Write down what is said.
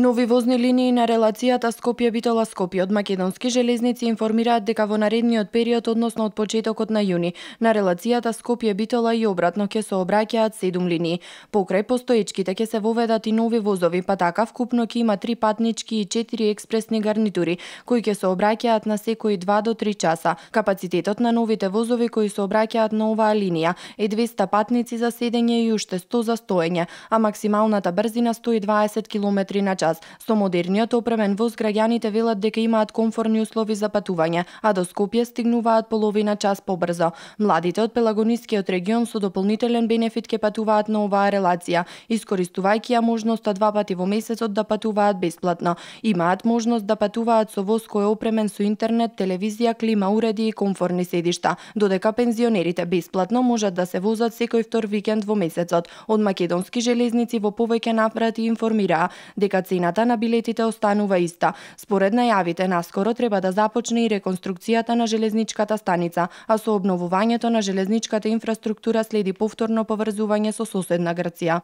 Нови возни линии на релацијата Скопје-Битола-Скопје од македонски железници информираат дека во наредниот период, односно од почетокот на јуни, на релацијата Скопје-Битола и обратно ќе се обраќаат 7 линии. Покрај постоечките ќе се воведат и нови возови, па така вкупно ќе има три патнички и 4 експресни гарнитури, кои ќе се обраќаат на секои 2 до 3 часа. Капацитетот на новите возови кои се обраќаат на оваа линија е 200 патници за седење и уште 100 за стоење, а максималната брзина 120 км на час час. Со модерниот опремен воз граѓаните велат дека имаат комфорни услови за патување, а до Скопје стигнуваат половина час побрзо. Младите од Пелагонискиот регион со дополнителен бенефит ке патуваат на оваа релација, искористувајќи ја можноста два пати во месецот да патуваат бесплатно. Имаат можност да патуваат со воз кој е опремен со интернет, телевизија, клима уреди и комфорни седишта, додека пензионерите бесплатно можат да се возат секој втор викенд во месецот. Од македонски железници во повеќе напрати информираа дека цената на билетите останува иста. Според најавите, наскоро треба да започне и реконструкцијата на железничката станица, а со обновувањето на железничката инфраструктура следи повторно поврзување со соседна Грција.